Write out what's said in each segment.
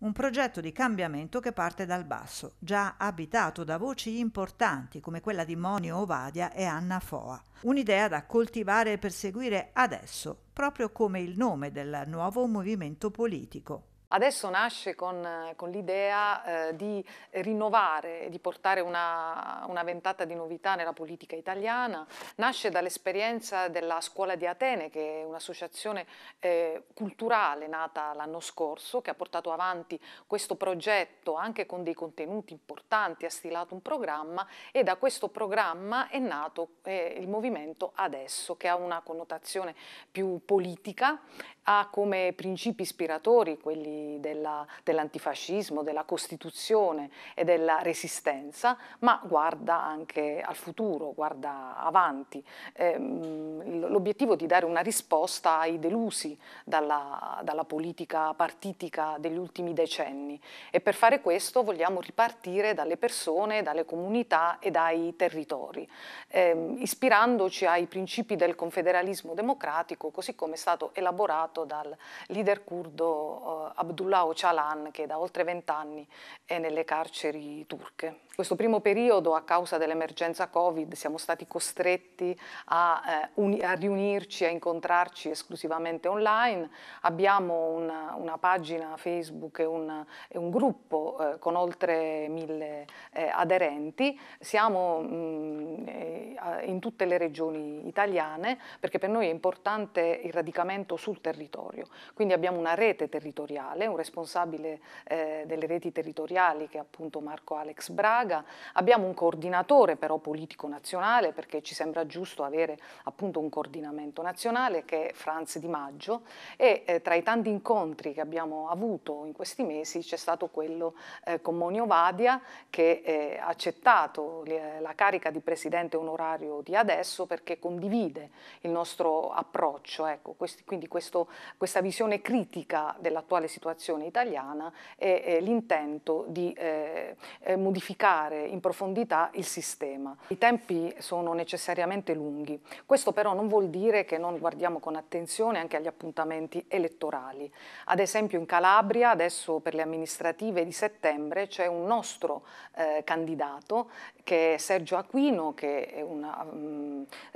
un progetto di cambiamento che parte dal basso, già abitato da voci importanti come quella di Monio Ovadia e Anna Foa. Un'idea da coltivare e perseguire adesso, proprio come il nome del nuovo movimento politico. Adesso nasce con, eh, con l'idea eh, di rinnovare, di portare una, una, ventata di novità nella politica italiana, nasce dall'esperienza della Scuola di Atene, che è un'associazione eh, culturale nata l'anno scorso, che ha portato avanti questo progetto anche con dei contenuti importanti, ha stilato un programma e da questo programma è nato eh, il movimento Adesso, che ha una connotazione più politica, ha come principi ispiratori quelli della, dell'antifascismo, della Costituzione e della resistenza, ma guarda anche al futuro, guarda avanti. Eh, l'obiettivo di dare una risposta ai delusi dalla, dalla politica partitica degli ultimi decenni e per fare questo vogliamo ripartire dalle persone, dalle comunità e dai territori, eh, ispirandoci ai principi del confederalismo democratico, così come è stato elaborato dal leader curdo eh, Abdullah Ocalan che da oltre vent'anni è nelle carceri turche. Questo primo periodo a causa dell'emergenza Covid siamo stati costretti a, eh, a, riunirci, a incontrarci esclusivamente online. Abbiamo una, una pagina Facebook e un, e un gruppo eh, con oltre mille eh, aderenti. Siamo mh, mm, eh, in tutte le regioni italiane, perché per noi è importante il radicamento sul territorio. Quindi abbiamo una rete territoriale, un responsabile eh, delle reti territoriali che è appunto Marco Alex Braga, abbiamo un coordinatore però politico nazionale perché ci sembra giusto avere appunto un coordinamento nazionale che è Franz Di Maggio e eh, tra i tanti incontri che abbiamo avuto in questi mesi c'è stato quello eh, con Monio Vadia che eh, ha accettato la carica di presidente onorario territorio di adesso perché condivide il nostro approccio, ecco, questi, quindi questo, questa visione critica dell'attuale situazione italiana e, e l'intento di eh, eh, modificare in profondità il sistema. I tempi sono necessariamente lunghi, questo però non vuol dire che non guardiamo con attenzione anche agli appuntamenti elettorali. Ad esempio in Calabria adesso per le amministrative di settembre c'è un nostro eh, candidato che è Sergio Aquino, che è un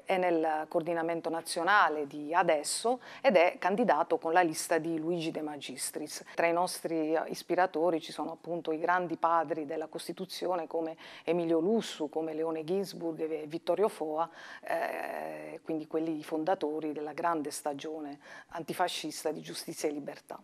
è nel coordinamento nazionale di adesso ed è candidato con la lista di Luigi De Magistris. Tra i nostri eh, ispiratori ci sono appunto i grandi padri della Costituzione come Emilio Lussu, come Leone Ginsburg e Vittorio Foa, eh, quindi quelli fondatori della grande stagione antifascista di giustizia e libertà.